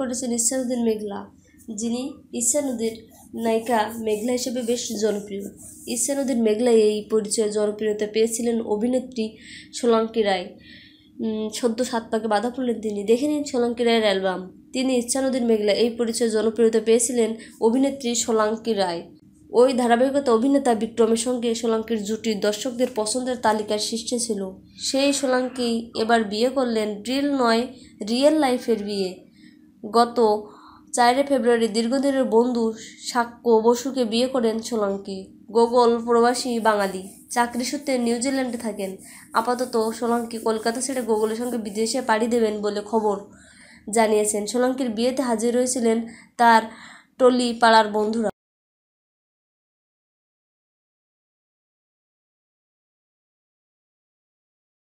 করেছেন ইসানুদ্দিন মেঘলা যিনি ইসানুদ্দিন নায়িকা মেঘলা হিসেবে বেশ জনপ্রিয় ইসানুদ্দিন মেঘলা এই পরিচয়ে জনপ্রিয়তা পেয়েছিলেন অভিনেত্রী সোলাঙ্কি রায় সদ্য সাত পাকে বাধা পড়লেন তিনি দেখে নিন সোলাঙ্কি রায়ের অ্যালবাম তিনি ইচ্ছানুদ্দিন মেঘলা এই পরিচয়ে জনপ্রিয়তা পেয়েছিলেন অভিনেত্রী সোলাঙ্কি রায় ওই ধারাবাহিকতা অভিনেতা বিক্রমের সঙ্গে সোলাঙ্কির জুটি দর্শকদের পছন্দের তালিকার শীর্ষে ছিল সেই সোলাঙ্কি এবার বিয়ে করলেন ড্রিল নয় রিয়েল লাইফের বিয়ে গত চারে ফেব্রুয়ারি দীর্ঘদিনের বন্ধু সাক্ষ্য বসুকে বিয়ে করেন সোলাঙ্কি গোগল প্রবাসী বাঙালি চাকরি সূত্রে নিউজিল্যান্ডে থাকেন আপাতত সোলাঙ্কি কলকাতা ছেড়ে গোগলের সঙ্গে বিদেশে পাড়ি দেবেন বলে খবর জানিয়েছেন সোলাঙ্কির বিয়েতে হাজির হয়েছিলেন তার টলি পাড়ার বন্ধুরা